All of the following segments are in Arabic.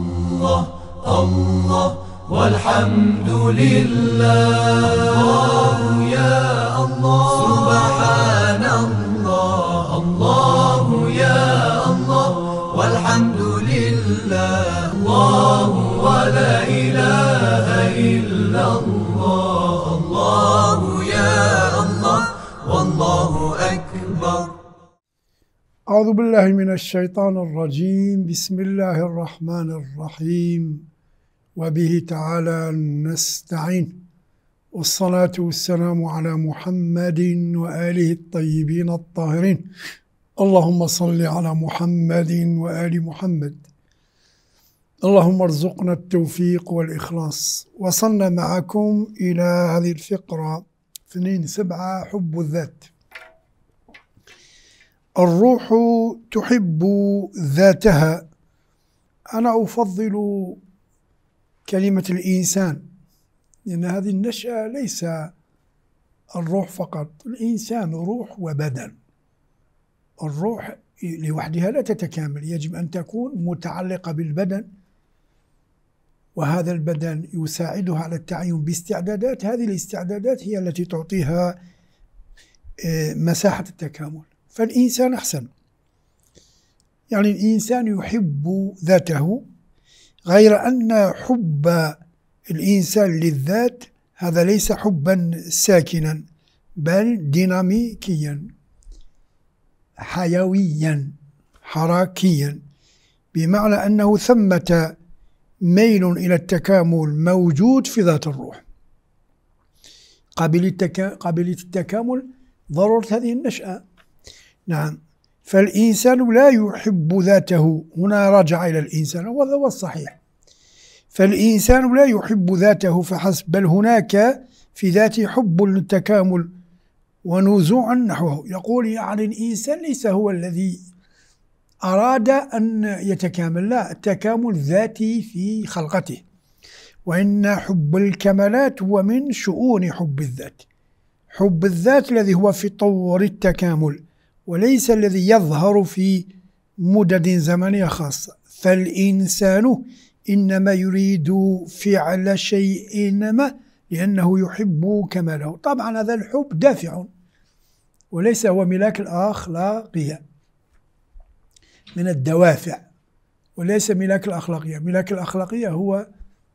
الله الله والحمد لله الله يا الله سبحان الله الله يا الله والحمد لله الله ولا إله أعوذ بالله من الشيطان الرجيم بسم الله الرحمن الرحيم وبه تعالى نستعين والصلاة والسلام على محمد وآله الطيبين الطاهرين اللهم صل على محمد وآل محمد اللهم ارزقنا التوفيق والإخلاص وصلنا معكم إلى هذه الفقرة 2 سبعة حب الذات الروح تحب ذاتها أنا أفضل كلمة الإنسان لأن هذه النشأة ليس الروح فقط الإنسان روح وبدن الروح لوحدها لا تتكامل يجب أن تكون متعلقة بالبدن وهذا البدن يساعدها على التعين باستعدادات هذه الاستعدادات هي التي تعطيها آه، مساحة التكامل فالإنسان أحسن يعني الإنسان يحب ذاته غير أن حب الإنسان للذات هذا ليس حبا ساكنا بل ديناميكيا حيويا حركيا بمعنى أنه ثمة ميل إلى التكامل موجود في ذات الروح قابلية التكامل ضرورة هذه النشأة نعم فالإنسان لا يحب ذاته هنا رجع إلى الإنسان وهذا هو الصحيح فالإنسان لا يحب ذاته فحسب بل هناك في ذاته حب للتكامل ونزوع نحوه يقول يعني الإنسان ليس هو الذي أراد أن يتكامل لا التكامل ذاتي في خلقته وإن حب الكمالات هو من شؤون حب الذات حب الذات الذي هو في طور التكامل وليس الذي يظهر في مدد زمنية خاصة فالإنسان إنما يريد فعل شيء ما لأنه يحب كماله طبعا هذا الحب دافع وليس هو ملاك الأخلاقية من الدوافع وليس ملاك الأخلاقية ملاك الأخلاقية هو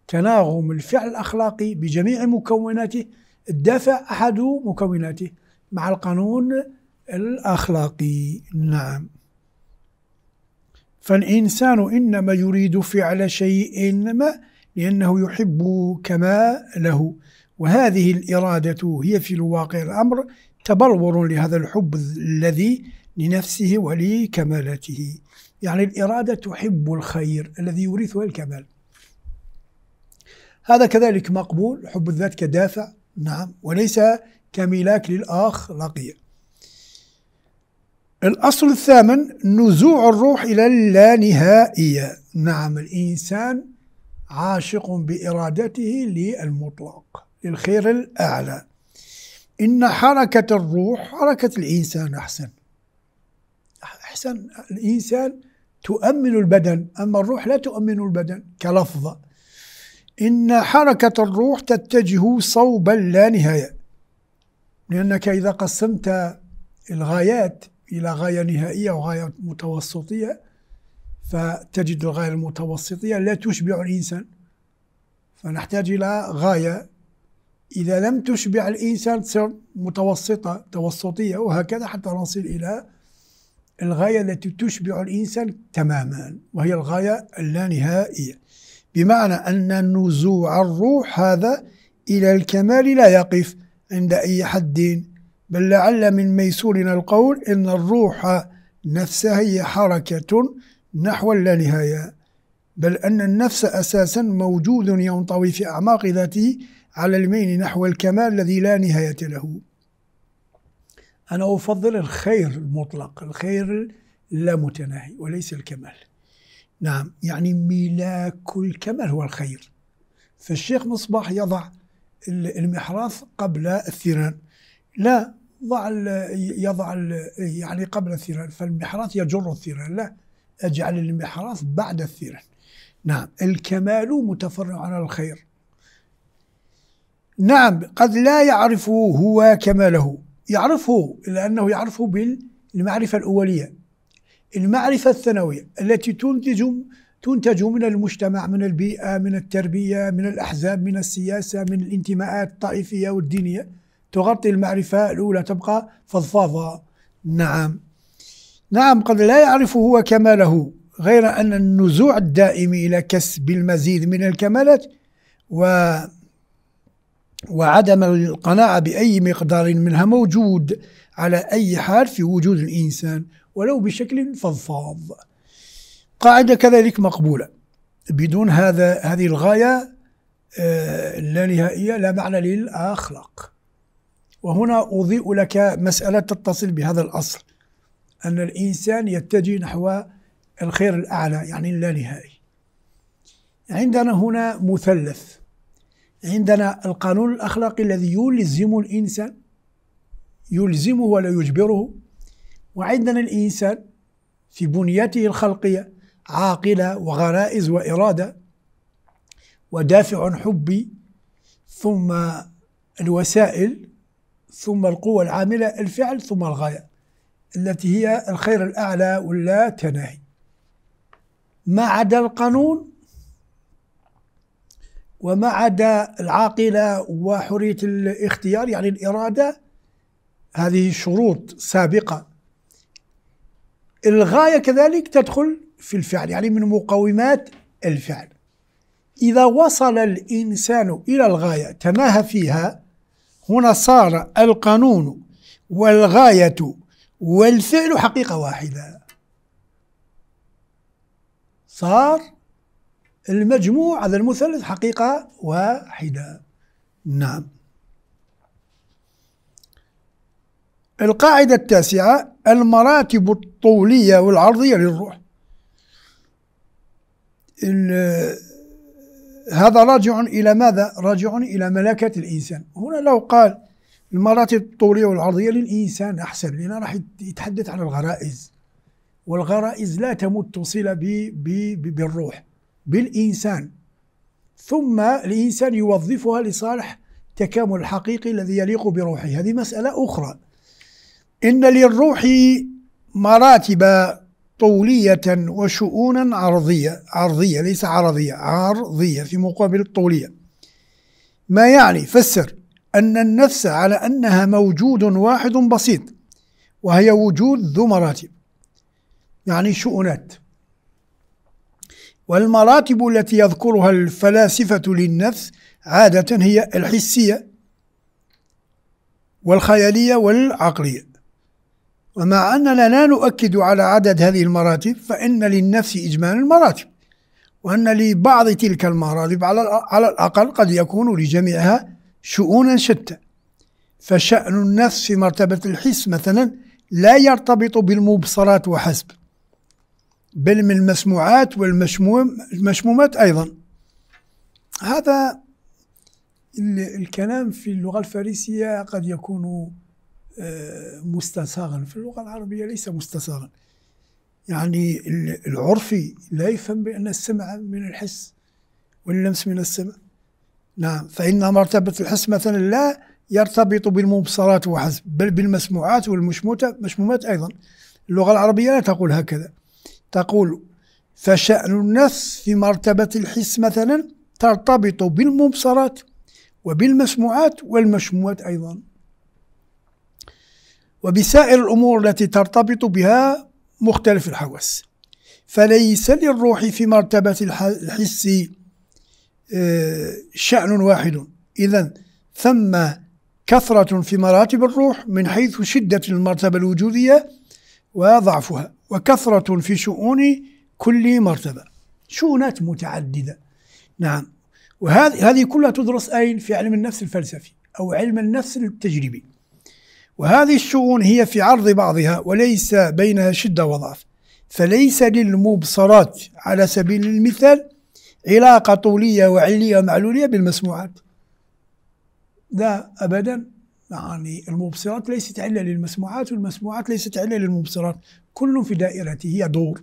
تناغم الفعل الأخلاقي بجميع مكوناته الدافع أحد مكوناته مع القانون الأخلاقي نعم فالإنسان إنما يريد فعل شيء ما لأنه يحب كما له وهذه الإرادة هي في الواقع الأمر تبلور لهذا الحب الذي لنفسه ولكمالته يعني الإرادة تحب الخير الذي يورثها الكمال هذا كذلك مقبول حب الذات كدافع نعم وليس كملاك للآخ الأصل الثامن نزوع الروح إلى اللانهائية نعم الإنسان عاشق بإرادته للمطلق للخير الأعلى إن حركة الروح حركة الإنسان أحسن أحسن الإنسان تؤمن البدن أما الروح لا تؤمن البدن كلفظة إن حركة الروح تتجه صوب اللانهاية لأنك إذا قسمت الغايات إلى غاية نهائية وغاية متوسطية فتجد الغاية المتوسطية لا تشبع الإنسان فنحتاج إلى غاية إذا لم تشبع الإنسان تصير متوسطة توسطية وهكذا حتى نصل إلى الغاية التي تشبع الإنسان تماما وهي الغاية اللانهائية بمعنى أن نزوع الروح هذا إلى الكمال لا يقف عند أي حد بل لعل من ميسورنا القول إن الروح نفسها هي حركة نحو اللانهاية بل أن النفس أساسا موجود ينطوي في أعماق ذاته على الميل نحو الكمال الذي لا نهاية له أنا أفضل الخير المطلق الخير اللامتناهي وليس الكمال نعم يعني ملاك الكمال هو الخير فالشيخ مصباح يضع المحراث قبل الثيران لا ضع يضع يعني قبل الثيران فالمحراث يجر الثيران لا اجعل المحراث بعد الثيران نعم الكمال متفرع على الخير نعم قد لا يعرفه هو كماله يعرفه لأنه يعرفه بالمعرفة الأولية المعرفة الثانوية التي تنتج تنتج من المجتمع من البيئة من التربية من الأحزاب من السياسة من الانتماءات الطائفية والدينية تغطي المعرفة الأولى تبقى فضفاضة نعم نعم قد لا يعرف هو كماله غير أن النزوع الدائم إلى كسب المزيد من الكمالات و وعدم القناعة بأي مقدار منها موجود على أي حال في وجود الإنسان ولو بشكل فضفاض قاعدة كذلك مقبولة بدون هذا هذه الغاية اللانهائية آه، نهائية لا معنى للأخلاق وهنا أضيء لك مسألة تتصل بهذا الأصل أن الإنسان يتجه نحو الخير الأعلى يعني اللانهائي عندنا هنا مثلث عندنا القانون الأخلاقي الذي يلزم الإنسان يلزمه ولا يجبره وعندنا الإنسان في بنيته الخلقية عاقلة وغرائز وإرادة ودافع حبي ثم الوسائل ثم القوة العاملة الفعل ثم الغاية التي هي الخير الأعلى واللا تناهي ما عدا القانون وما عدا العاقلة وحرية الاختيار يعني الإرادة هذه شروط سابقة الغاية كذلك تدخل في الفعل يعني من مقومات الفعل إذا وصل الإنسان إلى الغاية تناهى فيها هنا صار القانون والغاية والفعل حقيقة واحدة صار المجموع هذا المثلث حقيقة واحدة نعم القاعدة التاسعة المراتب الطولية والعرضية للروح هذا راجع إلى ماذا؟ راجع إلى ملكة الإنسان هنا لو قال المراتب الطولية والعرضية للإنسان أحسن لأن راح يتحدث عن الغرائز والغرائز لا تمت صلة بالروح بالإنسان ثم الإنسان يوظفها لصالح التكامل الحقيقي الذي يليق بروحه هذه مسألة أخرى إن للروح مراتب طولية وشؤونا عرضية عرضية ليس عرضية عرضية في مقابل الطولية ما يعني فسر أن النفس على أنها موجود واحد بسيط وهي وجود ذو مراتب يعني شؤونات والمراتب التي يذكرها الفلاسفة للنفس عادة هي الحسية والخيالية والعقلية ومع أننا لا نؤكد على عدد هذه المراتب فإن للنفس إجمال المراتب وأن لبعض تلك المراتب على الأقل قد يكون لجميعها شؤونا شتى فشأن النفس في مرتبة الحس مثلا لا يرتبط بالمبصرات وحسب بل من المسموعات والمشمومات أيضا هذا الكلام في اللغة الفارسية قد يكون مستساغا في اللغة العربية ليس مستساغا يعني العرفي لا يفهم بأن السمع من الحس واللمس من السمع نعم فإن مرتبة الحس مثلا لا يرتبط بالمبصرات وحسب بل بالمسموعات والمشمومات أيضا اللغة العربية لا تقول هكذا تقول فشأن النفس في مرتبة الحس مثلا ترتبط بالمبصرات وبالمسموعات والمشمومات أيضا وبسائر الأمور التي ترتبط بها مختلف الحواس فليس للروح في مرتبة الحس آه، شأن واحد إذا ثم كثرة في مراتب الروح من حيث شدة المرتبة الوجودية وضعفها وكثرة في شؤون كل مرتبة شؤونات متعددة نعم وهذه كلها تدرس أين في علم النفس الفلسفي أو علم النفس التجريبي وهذه الشؤون هي في عرض بعضها وليس بينها شدة وضعف فليس للمبصرات على سبيل المثال علاقة طولية وعلية ومعلولية بالمسموعات لا أبدا يعني المبصرات ليست علة للمسموعات والمسموعات ليست علة للمبصرات كل في دائرته هي دور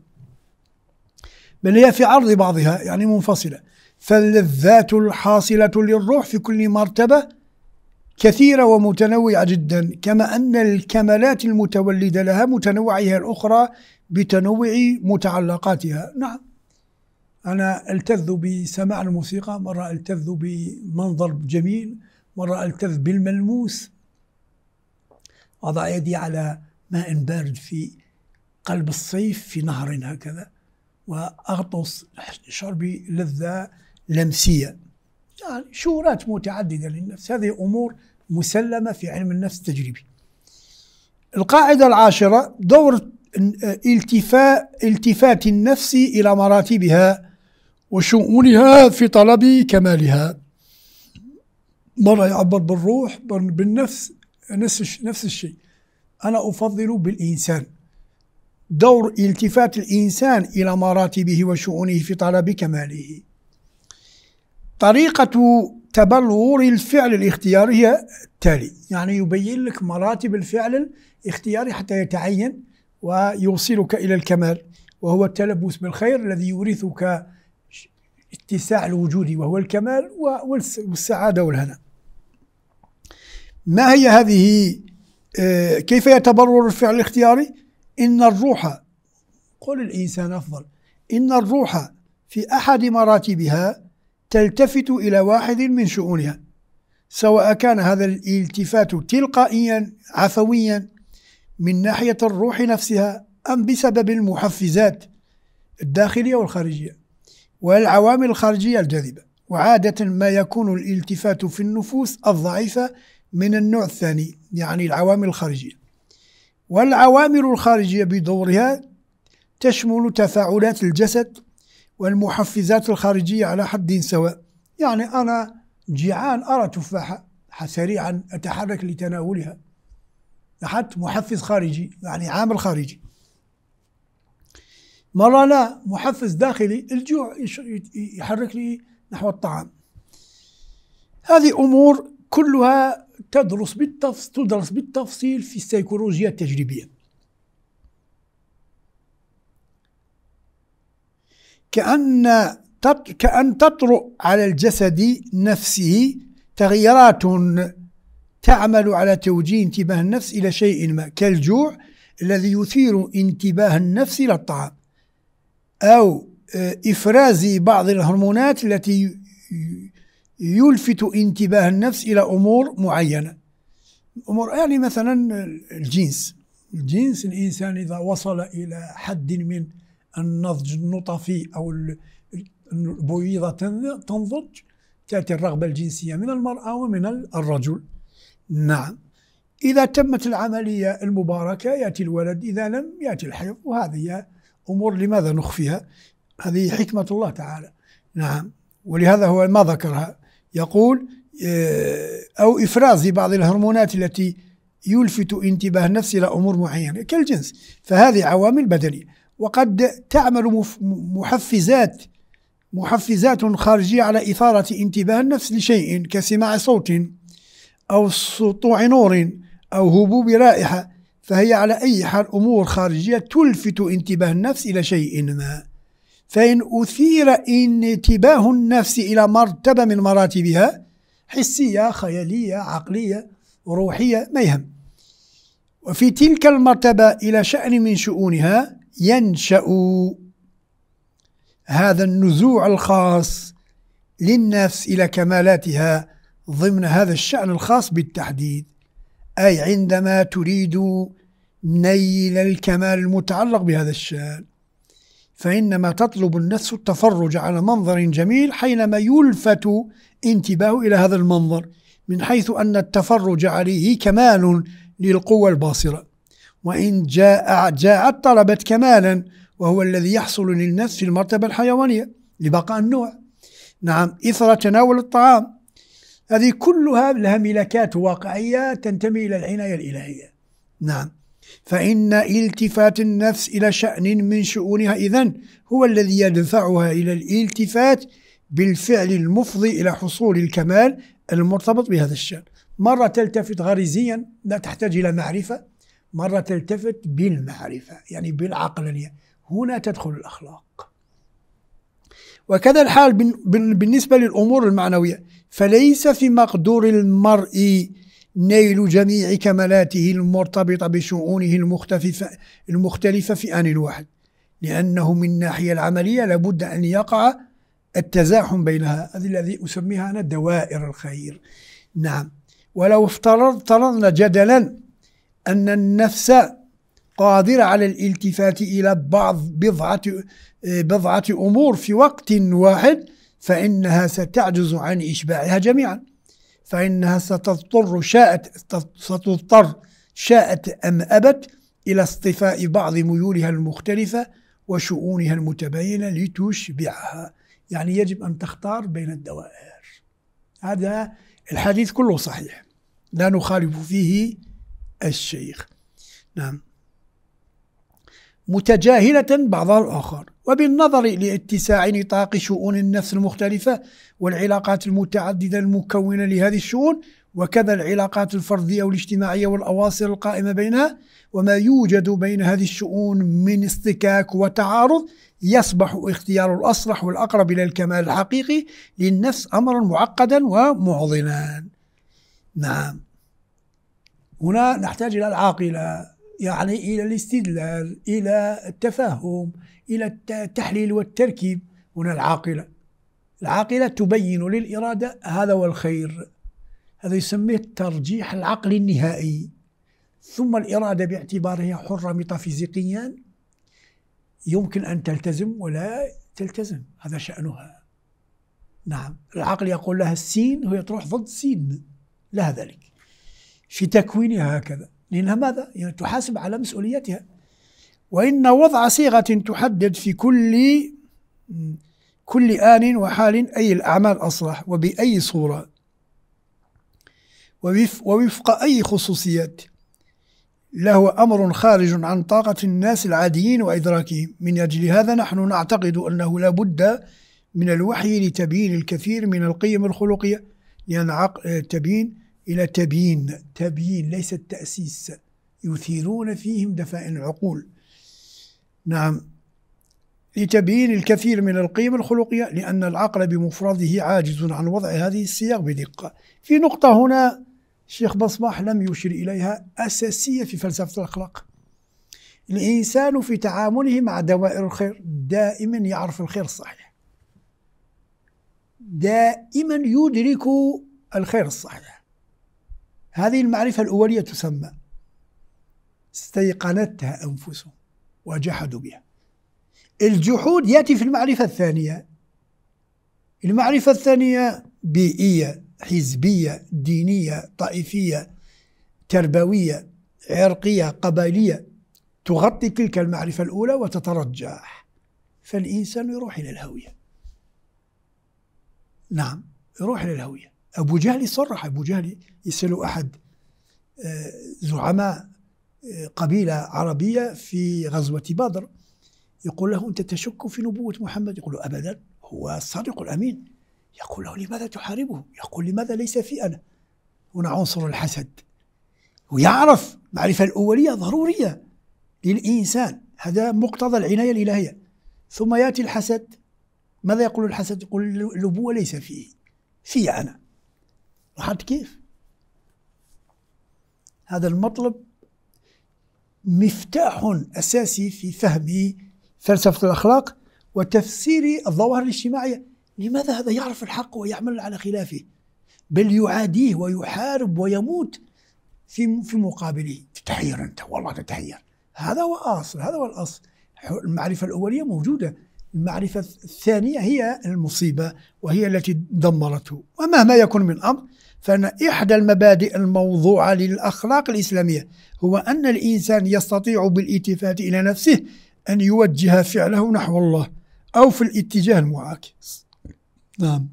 بل هي في عرض بعضها يعني منفصلة فاللذات الحاصلة للروح في كل مرتبة كثيرة ومتنوعة جدا كما أن الكمالات المتولدة لها متنوعها الأخرى بتنوع متعلقاتها نعم أنا ألتذ بسماع الموسيقى مرة ألتذ بمنظر جميل مرة ألتذ بالملموس أضع يدي على ماء بارد في قلب الصيف في نهر هكذا وأغطس شربي لذة لمسية يعني شعورات متعددة للنفس هذه أمور مسلمه في علم النفس التجريبي. القاعده العاشره دور التفاء التفات النفس الى مراتبها وشؤونها في طلب كمالها. مره يعبر بالروح بالنفس نفس نفس الشيء. انا افضل بالانسان. دور التفات الانسان الى مراتبه وشؤونه في طلب كماله. طريقه تبلور الفعل الاختياري هي التالي يعني يبين لك مراتب الفعل الاختياري حتى يتعين ويوصلك إلى الكمال وهو التلبس بالخير الذي يورثك اتساع الوجود وهو الكمال والسعادة والهنا ما هي هذه آه، كيف يتبرر الفعل الاختياري إن الروح قل الإنسان أفضل إن الروح في أحد مراتبها تلتفت إلى واحد من شؤونها سواء كان هذا الالتفات تلقائيا عفويا من ناحية الروح نفسها أم بسبب المحفزات الداخلية والخارجية والعوامل الخارجية الجاذبة وعادة ما يكون الالتفات في النفوس الضعيفة من النوع الثاني يعني العوامل الخارجية والعوامل الخارجية بدورها تشمل تفاعلات الجسد والمحفزات الخارجية على حد سواء يعني أنا جيعان أرى تفاحة سريعا أتحرك لتناولها لاحظت محفز خارجي يعني عامل خارجي مرة لا محفز داخلي الجوع يحرك لي نحو الطعام هذه أمور كلها تدرس بالتفصيل تدرس بالتفصيل في السيكولوجيا التجريبية كأن كأن تطرأ على الجسد نفسه تغييرات تعمل على توجيه انتباه النفس إلى شيء ما كالجوع الذي يثير انتباه النفس إلى الطعام أو آه، إفراز بعض الهرمونات التي يلفت انتباه النفس إلى أمور معينة أمور يعني مثلا الجنس الجنس الإنسان إذا وصل إلى حد من النضج النطفي او البويضه تنضج تاتي الرغبه الجنسيه من المراه ومن الرجل نعم اذا تمت العمليه المباركه ياتي الولد اذا لم ياتي الحيض وهذه امور لماذا نخفيها هذه حكمه الله تعالى نعم ولهذا هو ما ذكرها يقول او افراز بعض الهرمونات التي يلفت انتباه النفس الى امور معينه كالجنس فهذه عوامل بدنيه وقد تعمل محفزات محفزات خارجية على إثارة انتباه النفس لشيء كسماع صوت أو سطوع نور أو هبوب رائحة فهي على أي حال أمور خارجية تلفت انتباه النفس إلى شيء ما فإن أثير انتباه النفس إلى مرتبة من مراتبها حسية خيالية عقلية روحية ما يهم وفي تلك المرتبة إلى شأن من شؤونها ينشأ هذا النزوع الخاص للنفس إلى كمالاتها ضمن هذا الشأن الخاص بالتحديد أي عندما تريد نيل الكمال المتعلق بهذا الشأن فإنما تطلب النفس التفرج على منظر جميل حينما يلفت انتباه إلى هذا المنظر من حيث أن التفرج عليه كمال للقوة الباصرة وإن جاء جاءت طلبت كمالا وهو الذي يحصل للناس في المرتبة الحيوانية لبقاء النوع نعم إثر تناول الطعام هذه كلها لها ملكات واقعية تنتمي إلى العناية الإلهية نعم فإن التفات النفس إلى شأن من شؤونها إذن هو الذي يدفعها إلى الالتفات بالفعل المفضي إلى حصول الكمال المرتبط بهذا الشأن مرة تلتفت غريزيا لا تحتاج إلى معرفة مرة تلتفت بالمعرفة يعني بالعقلانية هنا تدخل الأخلاق وكذا الحال بالنسبة للأمور المعنوية فليس في مقدور المرء نيل جميع كمالاته المرتبطة بشؤونه المختلفة, المختلفة في آن واحد لأنه من الناحية العملية لابد أن يقع التزاحم بينها هذه الذي أسميها أنا دوائر الخير نعم ولو افترضنا جدلا أن النفس قادرة على الالتفات إلى بعض بضعة بضعة أمور في وقت واحد فإنها ستعجز عن إشباعها جميعا فإنها ستضطر شاءت ستضطر شاءت أم أبت إلى اصطفاء بعض ميولها المختلفة وشؤونها المتباينة لتشبعها يعني يجب أن تختار بين الدوائر هذا الحديث كله صحيح لا نخالف فيه الشيخ نعم متجاهلة بعضها الآخر وبالنظر لاتساع نطاق شؤون النفس المختلفة والعلاقات المتعددة المكونة لهذه الشؤون وكذا العلاقات الفردية والاجتماعية والأواصر القائمة بينها وما يوجد بين هذه الشؤون من اصطكاك وتعارض يصبح اختيار الأصلح والأقرب إلى الكمال الحقيقي للنفس أمرا معقدا ومعضلا نعم هنا نحتاج إلى العاقلة يعني إلى الاستدلال إلى التفهم إلى التحليل والتركيب هنا العاقلة العاقلة تبين للإرادة هذا هو الخير هذا يسميه الترجيح العقلي النهائي ثم الإرادة باعتبارها حرة ميتافيزيقيا يمكن أن تلتزم ولا تلتزم هذا شأنها نعم العقل يقول لها السين وهي تروح ضد السين لها ذلك في تكوينها هكذا لأنها ماذا؟ يعني تحاسب على مسؤوليتها وإن وضع صيغة تحدد في كل كل آن وحال أي الأعمال أصلح وبأي صورة ووفق أي خصوصيات لهو أمر خارج عن طاقة الناس العاديين وإدراكهم من أجل هذا نحن نعتقد أنه لا بد من الوحي لتبيين الكثير من القيم الخلقية لأن تبيين إلى تبيين تبيين ليس التأسيس يثيرون فيهم دفائن العقول نعم لتبيين الكثير من القيم الخلقية لأن العقل بمفرده عاجز عن وضع هذه السياق بدقة في نقطة هنا الشيخ مصباح لم يشر إليها أساسية في فلسفة الأخلاق الإنسان في تعامله مع دوائر الخير دائما يعرف الخير الصحيح دائما يدرك الخير الصحيح هذه المعرفة الأولية تسمى استيقنتها أنفسهم وجحدوا بها الجحود يأتي في المعرفة الثانية المعرفة الثانية بيئية حزبية دينية طائفية تربوية عرقية قبائلية تغطي تلك المعرفة الأولى وتترجح فالإنسان يروح إلى الهوية نعم يروح إلى الهوية أبو جهل صرح أبو جهل يسأل أحد آه، زعماء آه، قبيلة عربية في غزوة بدر يقول له أنت تشك في نبوة محمد يقول له أبدا هو الصادق الأمين يقول له لماذا تحاربه يقول لماذا ليس في أنا هنا عنصر الحسد ويعرف معرفة الأولية ضرورية للإنسان هذا مقتضى العناية الإلهية ثم يأتي الحسد ماذا يقول الحسد يقول النبوة ليس فيه في أنا لحد كيف هذا المطلب مفتاح أساسي في فهم فلسفة الأخلاق وتفسير الظواهر الاجتماعية لماذا هذا يعرف الحق ويعمل على خلافه بل يعاديه ويحارب ويموت في في مقابله تتحير انت والله تتحير هذا هو الاصل هذا هو الاصل المعرفه الاوليه موجوده المعرفه الثانيه هي المصيبه وهي التي دمرته ومهما يكون من امر فأن إحدى المبادئ الموضوعة للأخلاق الإسلامية هو أن الإنسان يستطيع بالالتفات إلى نفسه أن يوجه فعله نحو الله أو في الاتجاه المعاكس نعم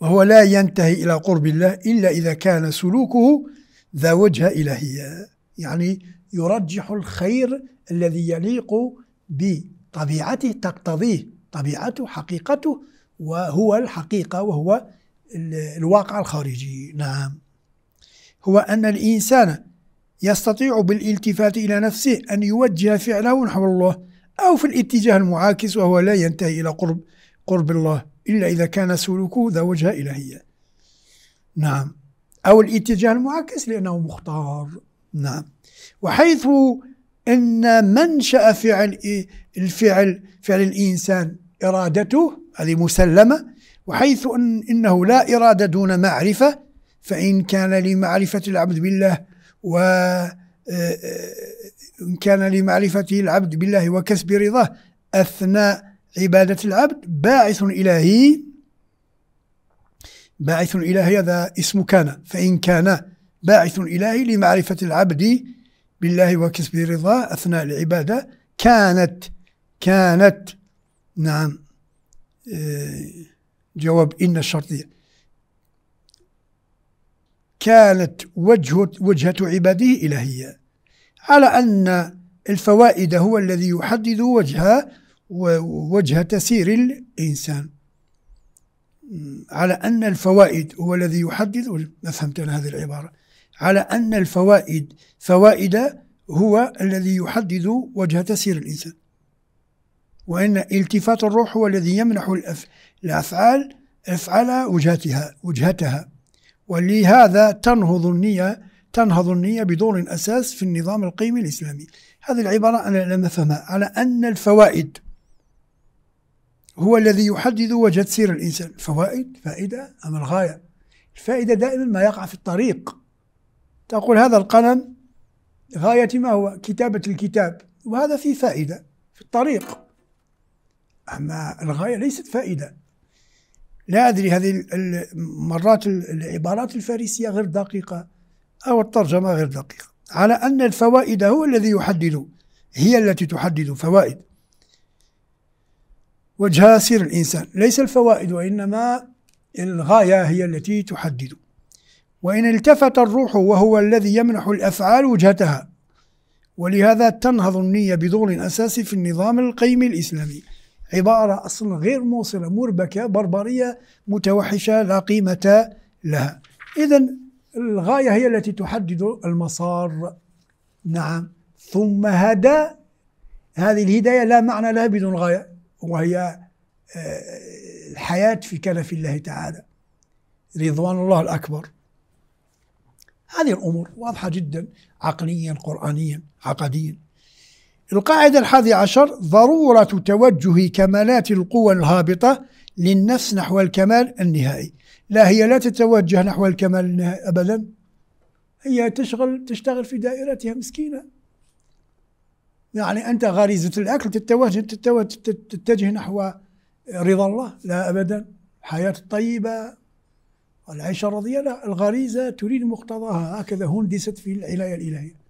وهو لا ينتهي إلى قرب الله إلا إذا كان سلوكه ذا وجهة إلهية يعني يرجح الخير الذي يليق بطبيعته تقتضيه طبيعته حقيقته وهو الحقيقة وهو الواقع الخارجي نعم هو أن الإنسان يستطيع بالالتفات إلى نفسه أن يوجه فعله نحو الله أو في الاتجاه المعاكس وهو لا ينتهي إلى قرب قرب الله إلا إذا كان سلوكه ذا وجهة إلهية نعم أو الاتجاه المعاكس لأنه مختار نعم وحيث أن منشأ فعل الفعل فعل الإنسان إرادته هذه مسلمة وحيث أن إنه لا إرادة دون معرفة فإن كان لمعرفة العبد بالله و آه، آه، إن كان لمعرفة العبد بالله وكسب رضاه أثناء عبادة العبد باعث إلهي باعث إلهي هذا اسم كان فإن كان باعث إلهي لمعرفة العبد بالله وكسب رضاه أثناء العبادة كانت كانت نعم آه، جواب إن الشرطية كانت وجه وجهة عباده إلهية على أن الفوائد هو الذي يحدد وجهه ووجه تسير الإنسان على أن الفوائد هو الذي يحدد ما فهمت أنا هذه العبارة على أن الفوائد فوائد هو الذي يحدد وجه تسير الإنسان وإن التفات الروح هو الذي يمنح الأف... الأفعال أفعال وجهتها وجهتها ولهذا تنهض النية تنهض النية بدور أساس في النظام القيمي الإسلامي هذه العبارة أنا لم أفهمها على أن الفوائد هو الذي يحدد وجهة سير الإنسان فوائد فائدة أم الغاية الفائدة دائما ما يقع في الطريق تقول هذا القلم غايتي ما هو كتابة الكتاب وهذا فيه فائدة في الطريق أما الغاية ليست فائدة لا أدري هذه مرات العبارات الفارسية غير دقيقة أو الترجمة غير دقيقة على أن الفوائد هو الذي يحدد هي التي تحدد فوائد وجهها سير الإنسان ليس الفوائد وإنما الغاية هي التي تحدد وإن التفت الروح وهو الذي يمنح الأفعال وجهتها ولهذا تنهض النية بدور أساسي في النظام القيم الإسلامي عبارة أصلا غير موصلة مربكة بربرية متوحشة لا قيمة لها إذا الغاية هي التي تحدد المسار نعم ثم هدى هذه الهداية لا معنى لها بدون غاية وهي آه، الحياة في كلف الله تعالى رضوان الله الأكبر هذه الأمور واضحة جدا عقليا قرآنيا عقديا القاعدة الحادية عشر ضرورة توجه كمالات القوى الهابطة للنفس نحو الكمال النهائي لا هي لا تتوجه نحو الكمال النهائي أبدا هي تشغل تشتغل في دائرتها مسكينة يعني أنت غريزة الأكل تتوجه تتجه نحو رضا الله لا أبدا الحياة الطيبة العيشة الرضية لا الغريزة تريد مقتضاها هكذا هندست في العناية الإلهية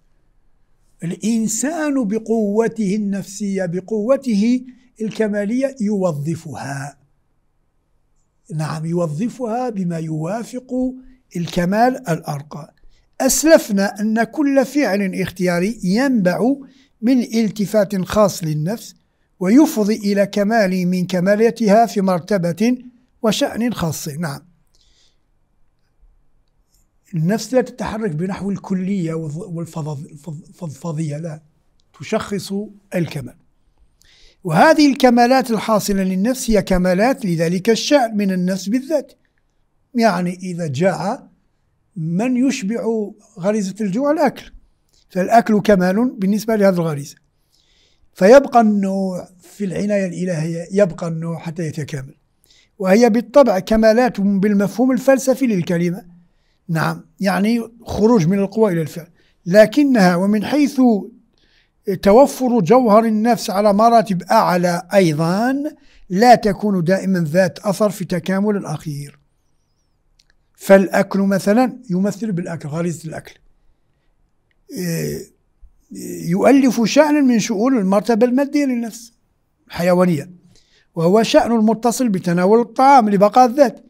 الإنسان بقوته النفسية بقوته الكمالية يوظفها نعم يوظفها بما يوافق الكمال الأرقى أسلفنا أن كل فعل اختياري ينبع من التفات خاص للنفس ويفضي إلى كمال من كماليتها في مرتبة وشأن خاص نعم النفس لا تتحرك بنحو الكلية والفضفضية لا تشخص الكمال وهذه الكمالات الحاصلة للنفس هي كمالات لذلك الشأن من النفس بالذات يعني إذا جاع من يشبع غريزة الجوع الأكل فالأكل كمال بالنسبة لهذا الغريزة فيبقى النوع في العناية الإلهية يبقى النوع حتى يتكامل وهي بالطبع كمالات بالمفهوم الفلسفي للكلمة نعم يعني خروج من القوى إلى الفعل لكنها ومن حيث توفر جوهر النفس على مراتب أعلى أيضا لا تكون دائما ذات أثر في تكامل الأخير فالأكل مثلا يمثل بالأكل غريزة الأكل آه، يؤلف شأنا من شؤون المرتبة المادية للنفس الحيوانية وهو شأن متصل بتناول الطعام لبقاء الذات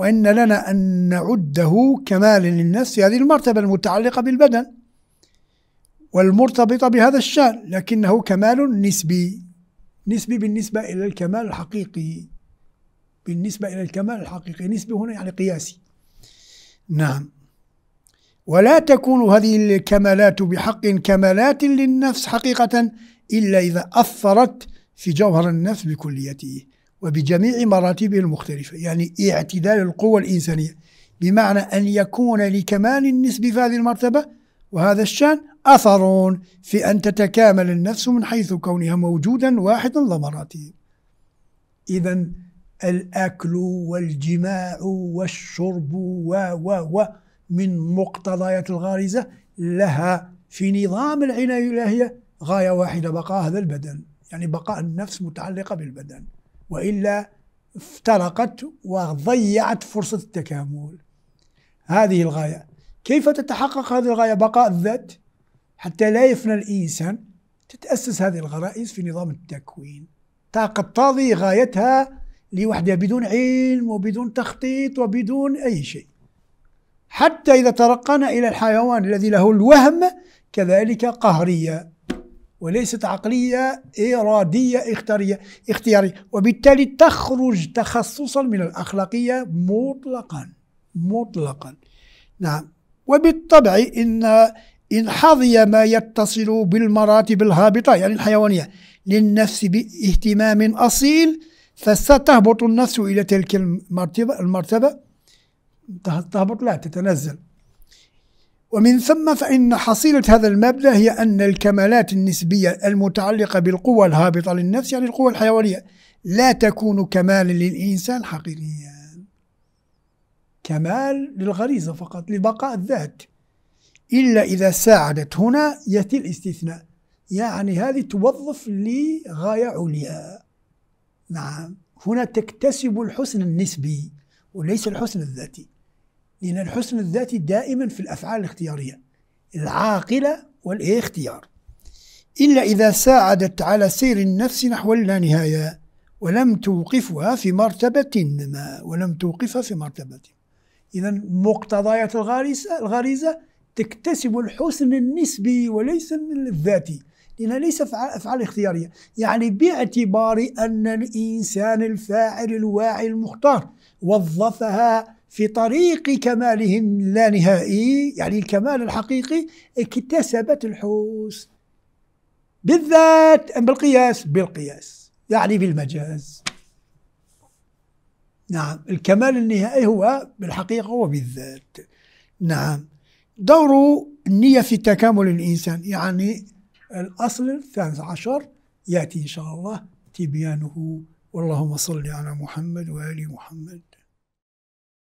وإن لنا أن نعده كمال للنفس هذه المرتبة المتعلقة بالبدن والمرتبطة بهذا الشأن لكنه كمال نسبي نسبي بالنسبة إلى الكمال الحقيقي بالنسبة إلى الكمال الحقيقي نسبي هنا يعني قياسي نعم ولا تكون هذه الكمالات بحق كمالات للنفس حقيقة إلا إذا أثرت في جوهر النفس بكليته وبجميع مراتبه المختلفة يعني اعتدال القوى الإنسانية بمعنى أن يكون لكمال النسب في هذه المرتبة وهذا الشأن أثر في أن تتكامل النفس من حيث كونها موجودا واحدا ضمراته إذا الأكل والجماع والشرب و و و من مقتضيات الغارزة لها في نظام العناية الإلهية غاية واحدة بقاء هذا البدن يعني بقاء النفس متعلقة بالبدن وإلا افترقت وضيعت فرصة التكامل هذه الغاية كيف تتحقق هذه الغاية بقاء الذات حتى لا يفنى الإنسان تتأسس هذه الغرائز في نظام التكوين قد تقتضي غايتها لوحدها بدون علم وبدون تخطيط وبدون أي شيء حتى إذا ترقنا إلى الحيوان الذي له الوهم كذلك قهرية وليست عقلية إرادية اختيارية اختيارية وبالتالي تخرج تخصصا من الأخلاقية مطلقا مطلقا نعم وبالطبع إن إن حظي ما يتصل بالمراتب الهابطة يعني الحيوانية للنفس باهتمام أصيل فستهبط النفس إلى تلك المرتبة المرتبة تهبط لا تتنزل ومن ثم فإن حصيلة هذا المبدأ هي أن الكمالات النسبية المتعلقة بالقوة الهابطة للنفس يعني القوة الحيوانية لا تكون كمالا للإنسان حقيقيا كمال للغريزة فقط لبقاء الذات إلا إذا ساعدت هنا يأتي الاستثناء يعني هذه توظف لغاية عليا نعم هنا تكتسب الحسن النسبي وليس الحسن الذاتي لأن الحسن الذاتي دائما في الأفعال الاختيارية العاقلة والاختيار إلا إذا ساعدت على سير النفس نحو اللانهاية ولم توقفها في مرتبة ما ولم توقفها في مرتبة إذا مقتضيات الغريزة الغريزة تكتسب الحسن النسبي وليس الذاتي لأنها ليس أفعال اختيارية يعني باعتبار أن الإنسان الفاعل الواعي المختار وظفها في طريق كماله اللانهائي يعني الكمال الحقيقي اكتسبت الحوس بالذات أم بالقياس بالقياس يعني بالمجاز نعم الكمال النهائي هو بالحقيقة وبالذات نعم دور النية في تكامل الإنسان يعني الأصل الثالث عشر يأتي إن شاء الله تبيانه واللهم صل على محمد وآل محمد